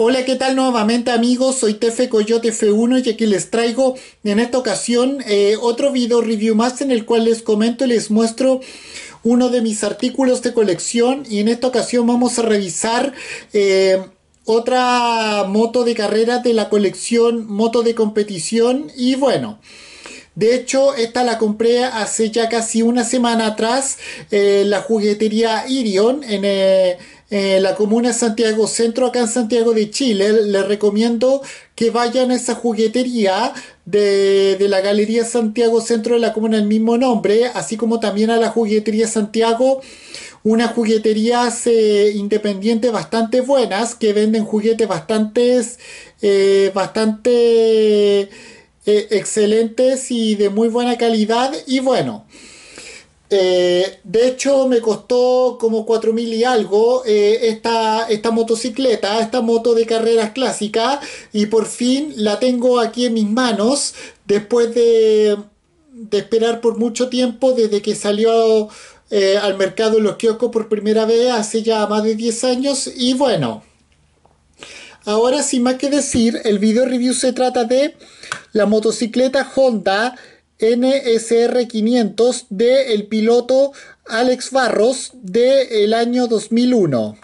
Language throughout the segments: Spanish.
Hola, ¿qué tal nuevamente amigos? Soy Tefe Coyote F1 y aquí les traigo en esta ocasión eh, otro video review más en el cual les comento y les muestro uno de mis artículos de colección y en esta ocasión vamos a revisar eh, otra moto de carrera de la colección moto de competición y bueno... De hecho, esta la compré hace ya casi una semana atrás en eh, la juguetería Irion en en eh, la comuna Santiago Centro, acá en Santiago de Chile. Les recomiendo que vayan a esa juguetería de, la Galería Santiago Centro de la comuna del mismo nombre, así como también a la juguetería Santiago. Unas jugueterías eh, independientes bastante buenas que venden juguetes eh, bastante bastante excelentes y de muy buena calidad. Y bueno, eh, de hecho, me costó como 4.000 y algo eh, esta, motocicleta, esta moto de carreras clásica, y por fin la tengo aquí en mis manos después de, esperar por mucho tiempo desde que salió eh, al mercado en los kioscos por primera vez hace ya más de 10 años. Y bueno, ahora sin más que decir, el video review se trata de la motocicleta Honda NSR500 del piloto Alex Farros del el año 2001.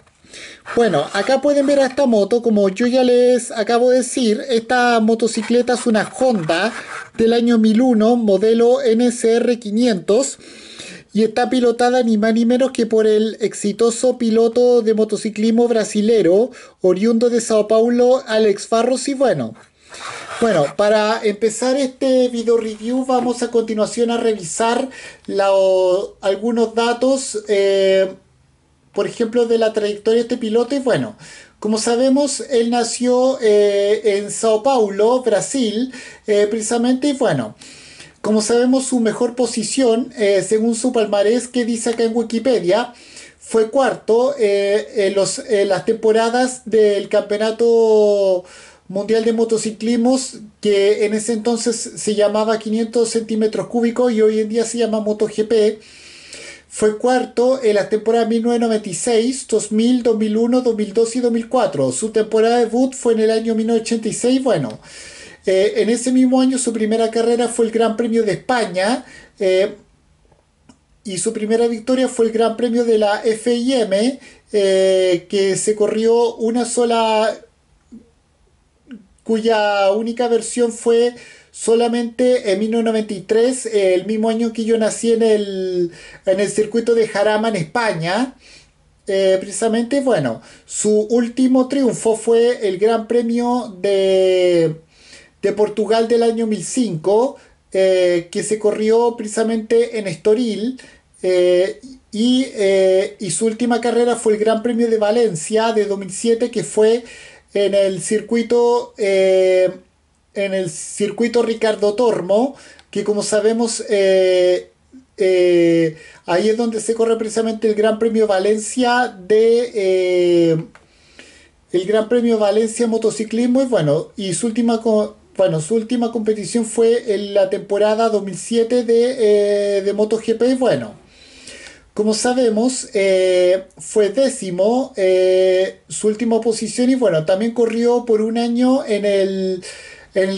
Bueno, acá pueden ver a esta moto, como yo ya les acabo de decir, esta motocicleta es una Honda del año 2001, modelo NSR500, y está pilotada ni más ni menos que por el exitoso piloto de motociclismo brasilero, oriundo de Sao Paulo, Alex Farros, y bueno, bueno, para empezar este video review vamos a continuación a revisar algunos datos, eh, por ejemplo, de la trayectoria de este piloto. Y bueno, como sabemos, él nació eh, en Sao Paulo, Brasil, eh, precisamente, y bueno. Como sabemos, su mejor posición, según su palmarés que dice acá en Wikipedia, fue cuarto eh, en, las temporadas del Campeonato Mundial de Motociclismos, que en ese entonces se llamaba 500 centímetros cúbicos y hoy en día se llama MotoGP. Fue cuarto en las temporadas 1996, 2000, 2001, 2002 y 2004. Su temporada de debut fue en el año 1986. Bueno, eh, en ese mismo año su primera carrera fue el Gran Premio de España. Eh, y su primera victoria fue el Gran Premio de la FIM, eh, que se corrió una sola, cuya única versión fue solamente en 1993, el mismo año que yo nací en el, circuito de Jarama en España. Eh, precisamente, bueno, su último triunfo fue el Gran Premio de, de Portugal del año 2005, eh, que se corrió precisamente en Estoril. Eh, eh, y, su última carrera fue el Gran Premio de Valencia de 2007, que fue en el circuito, eh, en el circuito Ricardo Tormo, que como sabemos ahí es donde se corre precisamente el Gran Premio Valencia de el Gran Premio Valencia Motociclismo y bueno, y su última bueno, su última competición fue en la temporada 2007 de, de MotoGP y bueno, como sabemos, eh, fue décimo eh, su última posición y bueno, también corrió por un año en el,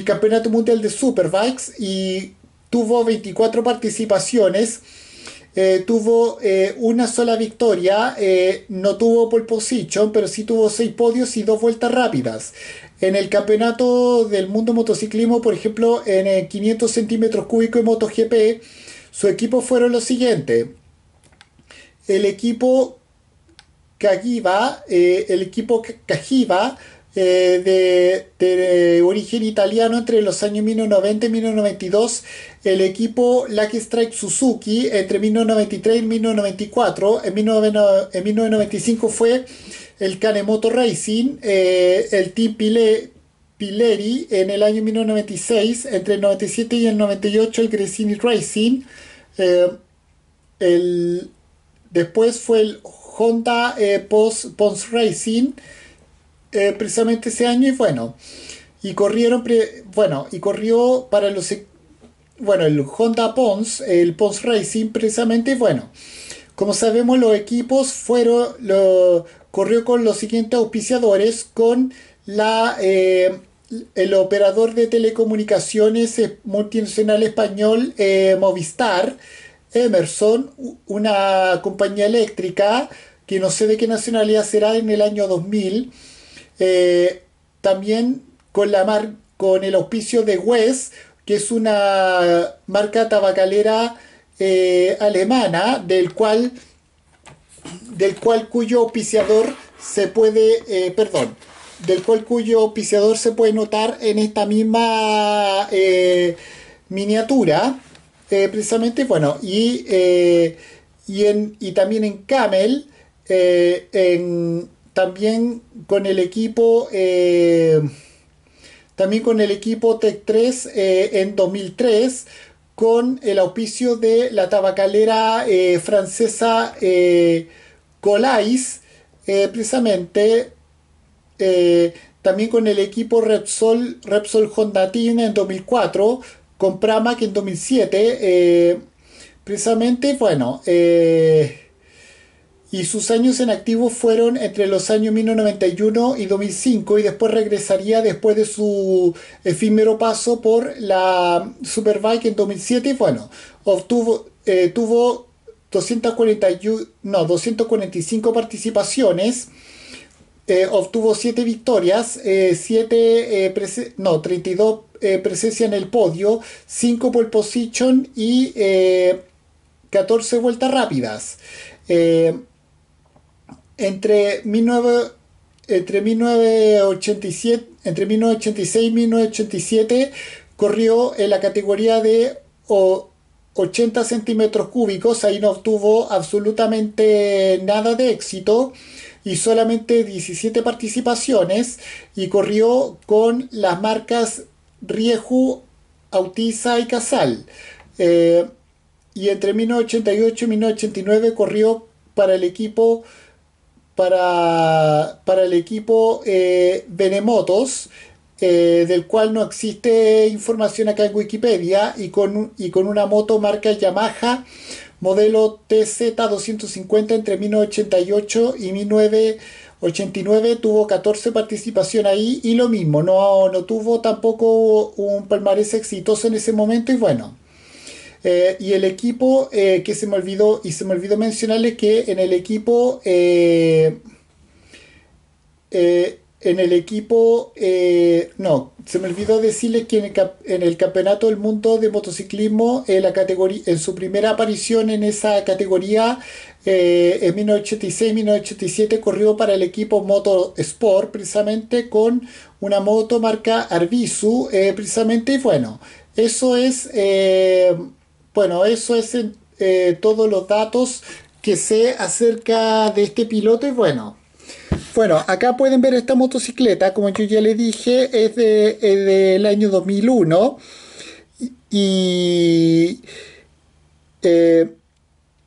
Campeonato Mundial de Superbikes y tuvo 24 participaciones. Eh, tuvo una sola victoria, no tuvo pole position, pero sí tuvo 6 podios y dos vueltas rápidas. En el campeonato del mundo motociclismo, por ejemplo, en 500 centímetros cúbicos y MotoGP, su equipo fueron los siguientes el equipo Kagiba. Eh, el equipo Cagiva eh, de, origen italiano entre los años 1990 y 1992, el equipo Lucky Strike Suzuki entre 1993 y 1994, en, 1995 fue el Kanemoto Racing, eh, el Team Pileri en el año 1996, entre el 97 y el 98 el Gresini Racing, el Después fue el Honda eh, Pons Racing, eh, precisamente ese año, y bueno, y corrieron, bueno, y corrió para los, bueno, el Honda Pons, el Pons Racing, precisamente, y bueno, como sabemos, los equipos fueron, lo, corrió con los siguientes auspiciadores, con la, eh, el operador de telecomunicaciones multinacional español Movistar, Emerson, una compañía eléctrica que no sé de qué nacionalidad será en el año 2000, eh, también con, la con el auspicio de West, que es una marca tabacalera eh, alemana, del cual, del cual cuyo auspiciador se puede, eh, perdón, del cual cuyo auspiciador se puede notar en esta misma miniatura. Eh, precisamente, bueno, y, eh, y, en, y también en Camel, eh, también con el equipo, también con el equipo Tech 3 en 2003, con el auspicio de la tabacalera francesa Colais, precisamente también con el equipo Repsol, Repsol Honda Team en 2004, con en 2007, eh, precisamente, bueno, eh, y sus años en activo fueron entre los años 1991 y 2005 y después regresaría después de su efímero paso por la Superbike en 2007 bueno, obtuvo, eh, tuvo 241, 245 participaciones eh, obtuvo 7 victorias, 32 eh, eh, presencia en el podio, 5 pole position y 14 vueltas rápidas. entre, entre, 1987, entre 1986 y 1987 corrió en la categoría de 80 centímetros cúbicos, ahí no obtuvo absolutamente nada de éxito y solamente 17 participaciones y corrió con las marcas Rieju, Autiza y Casal. Eh, y entre 1988 y 1989 corrió para el equipo para, el equipo eh, Benemotos eh, del cual no existe información acá en Wikipedia y con, y con una moto marca Yamaha modelo TZ250 entre 1988 y 1989 tuvo 14 participación ahí y lo mismo, no, no tuvo tampoco un palmarés exitoso en ese momento y bueno. Eh, y el equipo eh, que se me olvidó y se me olvidó mencionarles que en el equipo eh, en el equipo no se me olvidó decirles que en el, Campeonato del Mundo de Motociclismo, en, eh, la categoría, en su primera aparición en esa categoría, eh, en 1986-1987, corrió para el equipo Moto Sport, precisamente con una moto marca Arvisu, eh, precisamente. Y bueno, eso es, bueno, eso es todos los datos que sé acerca de este piloto. Y bueno. Bueno, acá pueden ver esta motocicleta, como yo ya le dije, es, del año 2001 eh,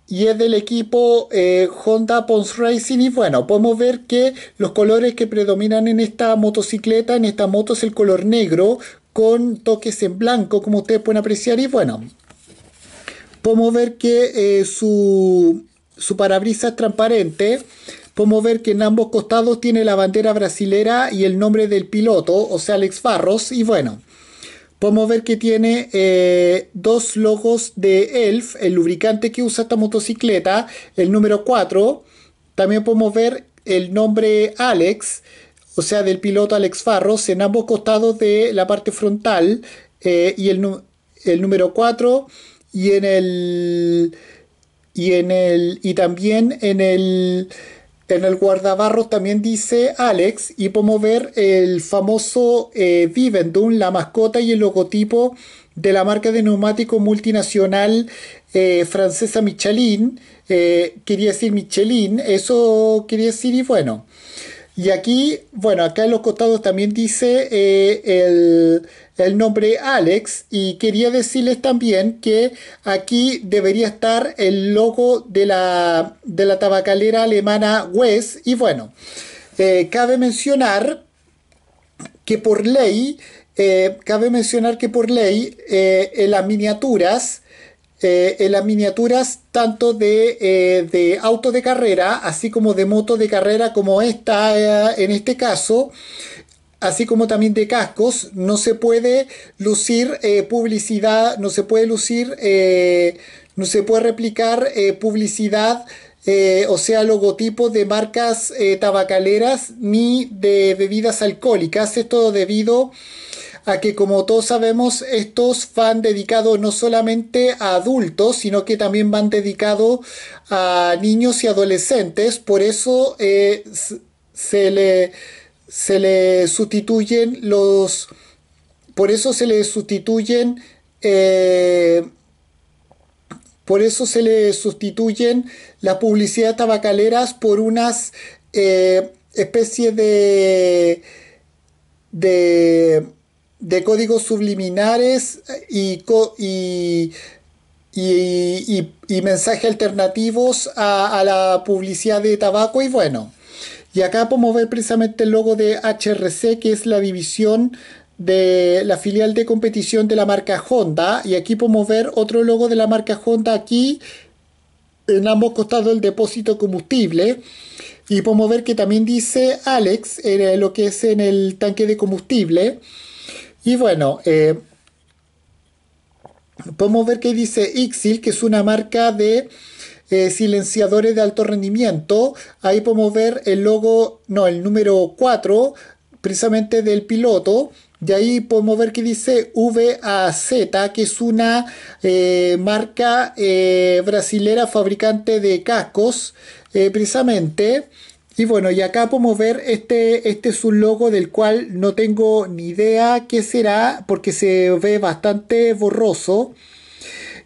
y, es del equipo eh, Honda Pons Racing. Y bueno, podemos ver que los colores que predominan en esta motocicleta, en esta moto, es el color negro con toques en blanco, como ustedes pueden apreciar. Y bueno, podemos ver que eh, su, su parabrisas es transparente podemos ver que en ambos costados tiene la bandera brasilera y el nombre del piloto, o sea, Alex Farros, y bueno. Podemos ver que tiene eh, dos logos de ELF, el lubricante que usa esta motocicleta, el número 4. También podemos ver el nombre Alex, o sea, del piloto Alex Farros, en ambos costados de la parte frontal, eh, y el, el número 4, y en el. Y en el. Y también en el en el guardabarros también dice Alex y podemos ver el famoso eh, Vivendum, la mascota y el logotipo de la marca de neumático multinacional eh, francesa Michelin. Eh, quería decir Michelin, eso quería decir y bueno. Y aquí, bueno, acá en los costados también dice el, el nombre Alex y quería decirles también que aquí debería estar el logo de la, de la tabacalera alemana Wes y bueno, eh, cabe mencionar que por ley, eh, cabe mencionar que por ley eh, en las miniaturas en las miniaturas tanto de, auto de carrera, así como de moto de carrera como esta en este caso, así como también de cascos, no se puede lucir eh, publicidad, no se puede lucir, eh, no se puede replicar eh, publicidad, o sea, logotipos de marcas tabacaleras ni de bebidas alcohólicas. Esto debido a que como todos sabemos estos van dedicados no solamente a adultos sino que también van dedicados a niños y adolescentes por eso se le se le sustituyen los... Por eso se le sustituyen... Eh, por eso se le sustituyen las publicidades tabacaleras por unas eh, especies de, de, códigos subliminares y, y, mensajes alternativos a la publicidad de tabaco y bueno. Y acá podemos ver precisamente el logo de HRC, que es la división de la filial de competición de la marca Honda. Y aquí podemos ver otro logo de la marca Honda aquí, en ambos costados del depósito combustible. Y podemos ver que también dice Alex, lo que es en el tanque de combustible. Y bueno, eh, podemos ver que dice Ixil, que es una marca de eh, silenciadores de alto rendimiento. Ahí podemos ver el logo, no, el número 4, precisamente del piloto. Y ahí podemos ver que dice VAZ, que es una eh, marca eh, brasilera fabricante de cascos, precisamente. Y bueno, y acá podemos ver este, este es un logo del cual no tengo ni idea qué será porque se ve bastante borroso.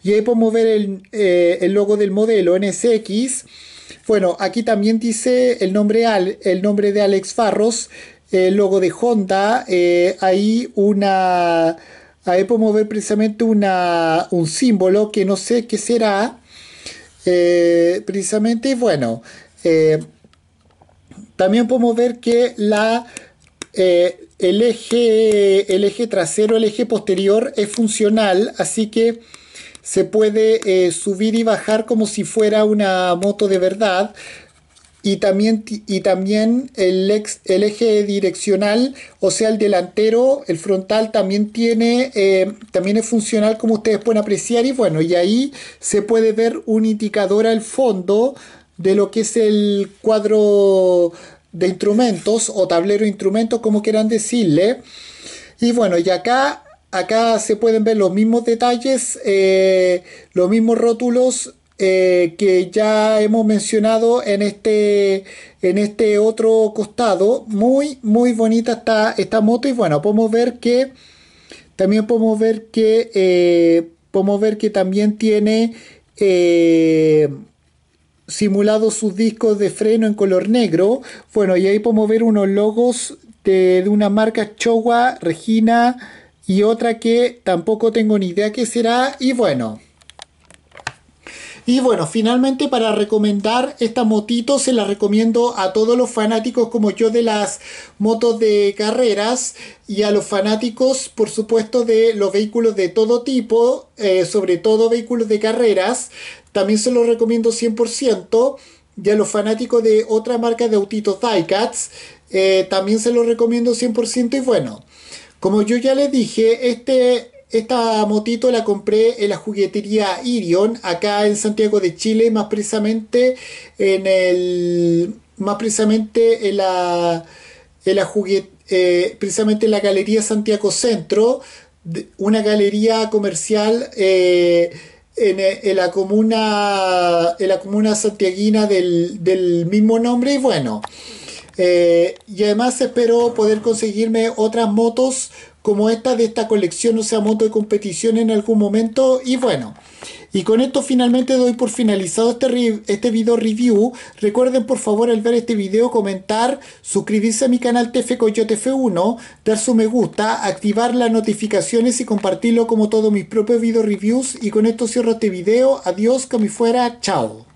Y ahí podemos ver el, eh, logo del modelo NSX. Bueno, aquí también dice el nombre, Al, el nombre de Alex Farros, el logo de Honda, eh, ahí una... Ahí podemos ver precisamente una, un símbolo que no sé qué será. Eh, precisamente, bueno, también podemos ver que la, el, eje, el eje trasero, el eje posterior es funcional, así que se puede eh, subir y bajar como si fuera una moto de verdad. Y también, y también el, eje direccional, o sea, el delantero, el frontal también tiene, eh, también es funcional como ustedes pueden apreciar. Y bueno, y ahí se puede ver un indicador al fondo de lo que es el cuadro de instrumentos o tablero de instrumentos, como quieran decirle. Y bueno, y acá acá se pueden ver los mismos detalles, eh, los mismos rótulos eh, que ya hemos mencionado en este, en este otro costado. Muy, muy bonita está esta moto y bueno, podemos ver que también podemos ver que eh, podemos ver que también tiene simulados sus discos de freno en color negro. Bueno, y ahí podemos ver unos logos de, de una marca Chowa, Regina, y otra que tampoco tengo ni idea qué será y bueno. Y bueno, finalmente para recomendar esta motito se la recomiendo a todos los fanáticos como yo de las motos de carreras y a los fanáticos por supuesto de los vehículos de todo tipo, eh, sobre todo vehículos de carreras, también se los recomiendo 100% y a los fanáticos de otra marca de autitos Diecats eh, también se los recomiendo 100% y bueno. Como yo ya les dije, este, esta motito la compré en la juguetería Irion, acá en Santiago de Chile, más precisamente en el. Más precisamente en la. la eh, precisamente la Galería Santiago Centro, una galería comercial eh, en, la comuna la comuna santiaguina del, mismo nombre y bueno eh, y además espero poder conseguirme otras motos como esta de esta colección, o sea, moto de competición en algún momento. Y bueno, y con esto finalmente doy por finalizado este, este video review. Recuerden por favor al ver este video comentar, suscribirse a mi canal TF Coyote F1, dar su me gusta, activar las notificaciones y compartirlo como todos mis propios video reviews. Y con esto cierro este video. Adiós, que fuera. Chao.